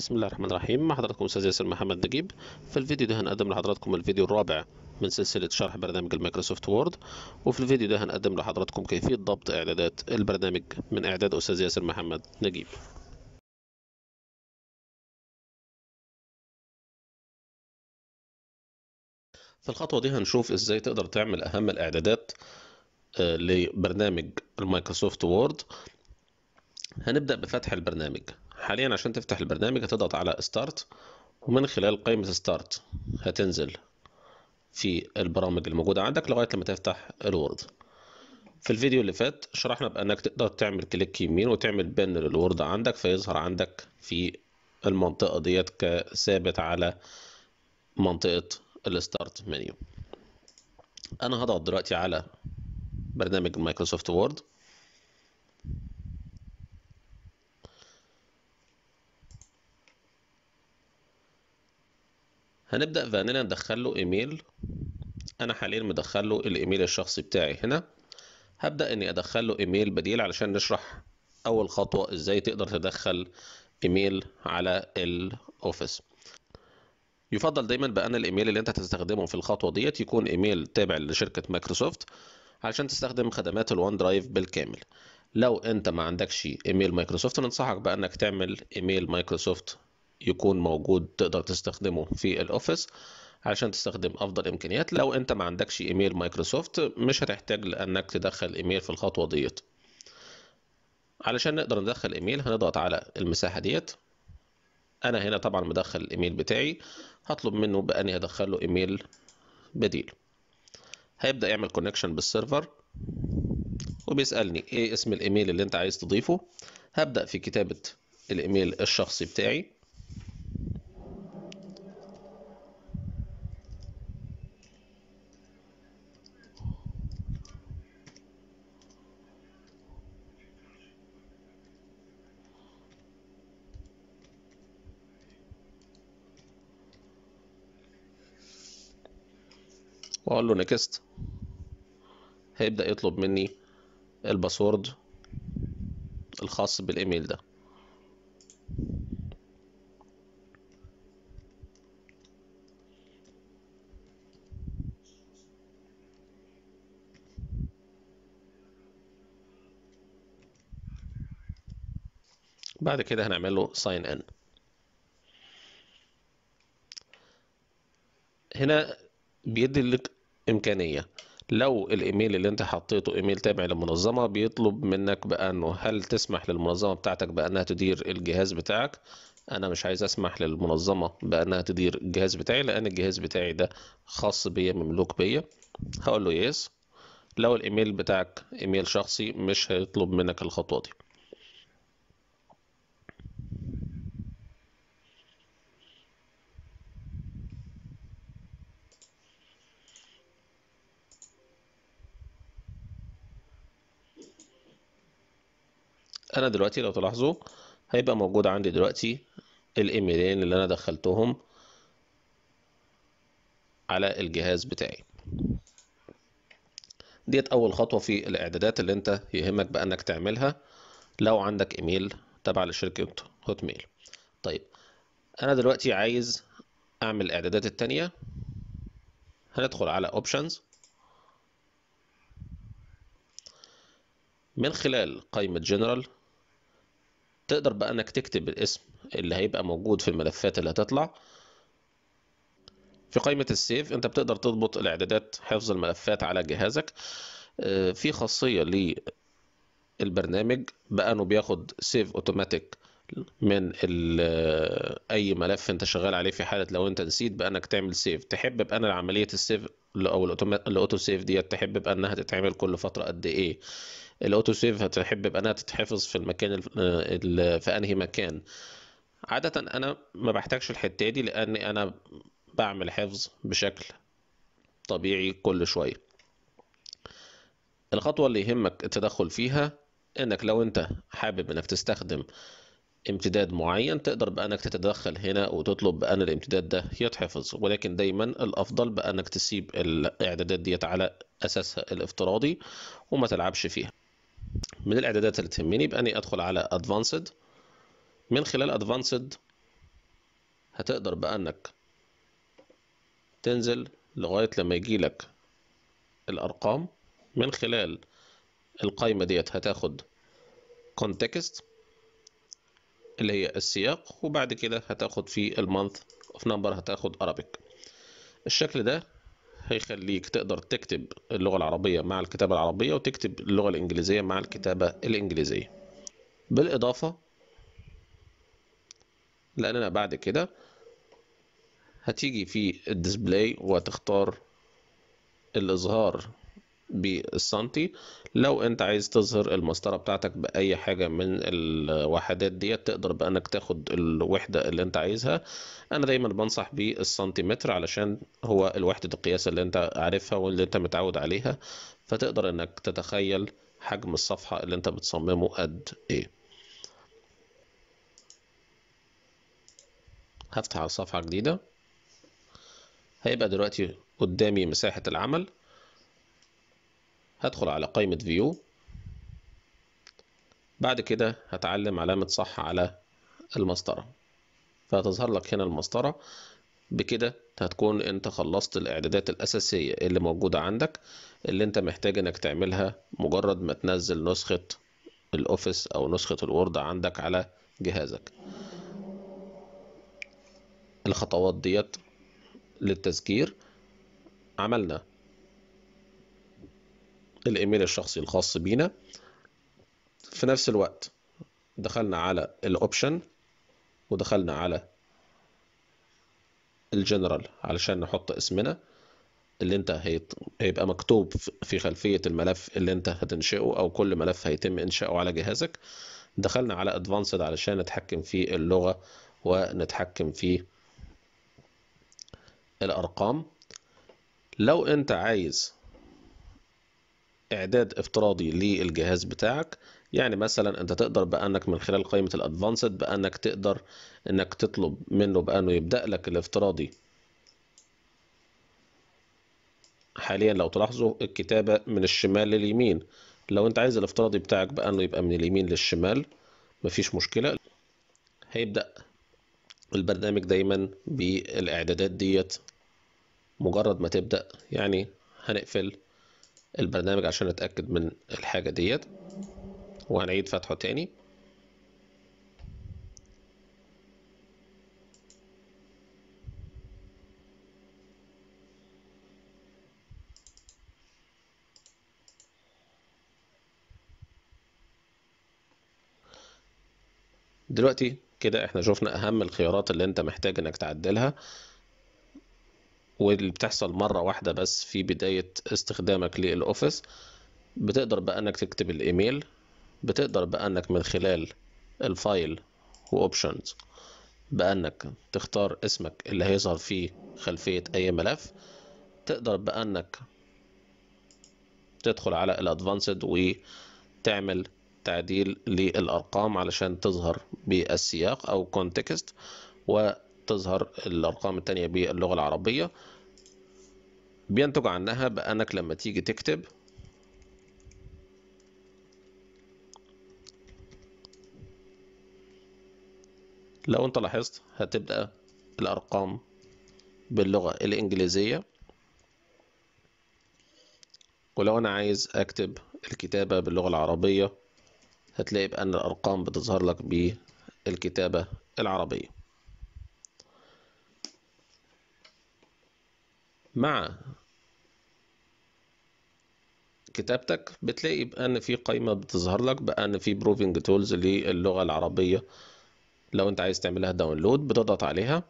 بسم الله الرحمن الرحيم مع حضراتكم استاذ ياسر محمد نجيب في الفيديو ده هنقدم لحضراتكم الفيديو الرابع من سلسلة شرح برنامج المايكروسوفت وورد وفي الفيديو ده هنقدم لحضراتكم كيفية ضبط إعدادات البرنامج من إعداد أستاذ ياسر محمد نجيب في الخطوة دي هنشوف إزاي تقدر تعمل أهم الإعدادات آه، لبرنامج المايكروسوفت وورد هنبدأ بفتح البرنامج حاليا عشان تفتح البرنامج هتضغط على ستارت ومن خلال قائمة ستارت هتنزل في البرامج الموجودة عندك لغاية لما تفتح الوورد في الفيديو اللي فات شرحنا بأنك تقدر تعمل كليك يمين وتعمل بن للوورد عندك فيظهر عندك في المنطقة ديت كثابت على منطقة الستارت منيو أنا هضغط دلوقتي على برنامج مايكروسوفت وورد هنبدأ فانيلا ندخل له ايميل انا حاليا مدخل له الايميل الشخصي بتاعي هنا هبدأ اني ادخل له ايميل بديل علشان نشرح اول خطوة ازاي تقدر تدخل ايميل على الاوفيس يفضل دايما بان الايميل اللي انت هتستخدمه في الخطوه ديت يكون ايميل تابع لشركه مايكروسوفت علشان تستخدم خدمات الوان درايف بالكامل لو انت ما عندكش ايميل مايكروسوفت ننصحك بانك تعمل ايميل مايكروسوفت يكون موجود تقدر تستخدمه في الاوفيس علشان تستخدم افضل امكانيات لو انت ما عندكش ايميل مايكروسوفت مش هتحتاج لانك تدخل ايميل في الخطوه ديت علشان نقدر ندخل ايميل هنضغط على المساحه ديت انا هنا طبعا مدخل الايميل بتاعي هطلب منه باني هدخل له ايميل بديل هيبدا يعمل كونكشن بالسيرفر وبيسالني ايه اسم الايميل اللي انت عايز تضيفه هبدا في كتابه الايميل الشخصي بتاعي واقول له نيكست هيبدأ يطلب مني الباسورد الخاص بالايميل ده بعد كده هنعمل له ساين ان هنا بيدي لك إمكانية لو الايميل اللي انت حطيته ايميل تابع للمنظمه بيطلب منك بانه هل تسمح للمنظمه بتاعتك بانها تدير الجهاز بتاعك انا مش عايز اسمح للمنظمه بانها تدير الجهاز بتاعي لان الجهاز بتاعي ده خاص بيا مملوك بيا هقول له يس لو الايميل بتاعك ايميل شخصي مش هيطلب منك الخطوه دي انا دلوقتي لو تلاحظوا هيبقى موجود عندي دلوقتي الايميلين اللي انا دخلتهم على الجهاز بتاعي ديت اول خطوه في الاعدادات اللي انت يهمك بانك تعملها لو عندك ايميل تبع لشركه هوت ميل طيب انا دلوقتي عايز اعمل الاعدادات التانية هندخل على اوبشنز من خلال قائمه جنرال تقدر بقى انك تكتب الاسم اللي هيبقى موجود في الملفات اللي هتطلع في قائمة السيف انت بتقدر تضبط الاعدادات حفظ الملفات على جهازك آه، في خاصية للبرنامج بقى انه بياخد سيف اوتوماتيك من آه، اي ملف انت شغال عليه في حالة لو انت نسيت بقى انك تعمل سيف تحب بقى عملية السيف او الاوتو سيف ديت تحب بقى انها تتعمل كل فترة قد ايه الاوتو سيف هتحب بانها تتحفظ في المكان في انهي مكان عاده انا ما بحتاجش الحته دي لان انا بعمل حفظ بشكل طبيعي كل شويه الخطوه اللي يهمك التدخل فيها انك لو انت حابب انك تستخدم امتداد معين تقدر بانك تتدخل هنا وتطلب بان الامتداد ده يتحفظ ولكن دايما الافضل بانك تسيب الاعدادات ديت على اساسها الافتراضي وما تلعبش فيها من الاعدادات اللي تهمني باني ادخل على ادفانسد من خلال ادفانسد هتقدر بانك تنزل لغاية لما يجي لك الارقام من خلال القائمة ديت هتاخد context اللي هي السياق وبعد كده هتاخد في المنث اوف نمبر هتاخد Arabic الشكل ده هيخليك تقدر تكتب اللغة العربية مع الكتابة العربية وتكتب اللغة الإنجليزية مع الكتابة الإنجليزية بالإضافة لأننا بعد كده هتيجي في الديسبلاي وتختار الإظهار بالسنتي لو انت عايز تظهر المسطره بتاعتك باي حاجه من الوحدات ديت تقدر بانك تاخد الوحده اللي انت عايزها انا دايما بنصح بالسنتيمتر علشان هو الوحده القياس اللي انت عارفها واللي انت متعود عليها فتقدر انك تتخيل حجم الصفحه اللي انت بتصممه قد ايه هفتح الصفحه صفحه جديده هيبقى دلوقتي قدامي مساحه العمل هدخل على قائمة فيو بعد كده هتعلم علامة صح على المسطرة فهتظهر لك هنا المسطرة بكده هتكون انت خلصت الاعدادات الاساسية اللي موجودة عندك اللي انت محتاج انك تعملها مجرد ما تنزل نسخة الاوفيس او نسخة الوورد عندك على جهازك الخطوات ديت للتذكير عملنا الايميل الشخصي الخاص بينا في نفس الوقت دخلنا على الاوبشن ودخلنا على الجنرال علشان نحط اسمنا اللي انت هيت... هيبقى مكتوب في خلفية الملف اللي انت هتنشئه او كل ملف هيتم انشاؤه على جهازك دخلنا على ادفانسد علشان نتحكم في اللغة ونتحكم في الارقام لو انت عايز اعداد افتراضي للجهاز بتاعك يعني مثلا انت تقدر بانك من خلال قائمه الادفانسد بانك تقدر انك تطلب منه بانه يبدا لك الافتراضي حاليا لو تلاحظوا الكتابه من الشمال لليمين لو انت عايز الافتراضي بتاعك بانه يبقى من اليمين للشمال مفيش مشكله هيبدا البرنامج دايما بالاعدادات ديت مجرد ما تبدا يعني هنقفل البرنامج عشان اتأكد من الحاجة ديت وهنعيد فتحه تاني دلوقتي كده احنا شفنا اهم الخيارات اللي انت محتاج انك تعدلها واللي بتحصل مرة واحدة بس في بداية استخدامك للأوفيس بتقدر بقى انك تكتب الايميل بتقدر بقى انك من خلال الفايل واوبشنز بانك تختار اسمك اللي هيظهر فيه خلفية اي ملف تقدر بانك تدخل على الادفانسد وتعمل تعديل للارقام علشان تظهر بالسياق او كونتكست و تظهر الأرقام التانية باللغة العربية بينتج عنها بأنك لما تيجي تكتب لو انت لاحظت هتبدأ الأرقام باللغة الإنجليزية ولو أنا عايز أكتب الكتابة باللغة العربية هتلاقي بأن الأرقام بتظهر لك بالكتابة العربية مع كتابتك بتلاقي بأن في قائمة بتظهر لك بأن في بروفينج تولز للغة العربية لو أنت عايز تعملها داونلود بتضغط عليها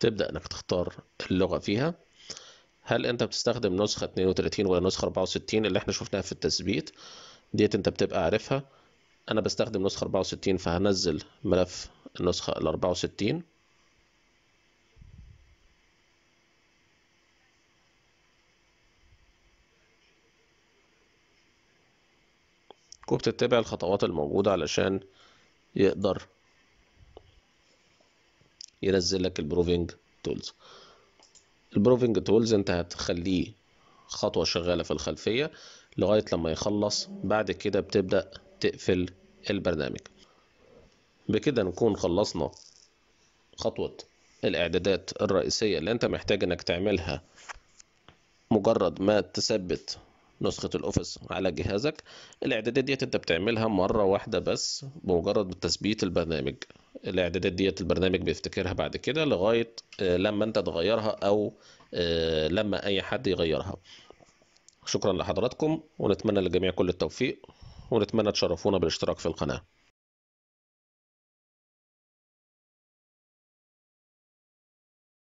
تبدأ إنك تختار اللغة فيها هل أنت بتستخدم نسخة 32 ولا نسخة 64 اللي إحنا شفناها في التثبيت ديت أنت بتبقى عارفها أنا بستخدم نسخة 64 فهنزل ملف النسخة ال 64 وبتتبع الخطوات الموجودة علشان يقدر ينزل لك البروفنج تولز البروفنج تولز انت هتخليه خطوة شغالة في الخلفية لغاية لما يخلص بعد كده بتبدأ تقفل البرنامج بكده نكون خلصنا خطوة الاعدادات الرئيسية اللي انت محتاج انك تعملها مجرد ما تثبت نسخة الأوفيس على جهازك الإعدادات ديت أنت بتعملها مرة واحدة بس بمجرد تثبيت البرنامج الاعدادات ديت البرنامج بيفتكرها بعد كده لغايه آه، لما انت تغيرها او آه، لما اي حد يغيرها شكرا لحضراتكم ونتمنى للجميع كل التوفيق ونتمنى تشرفونا بالاشتراك في القناه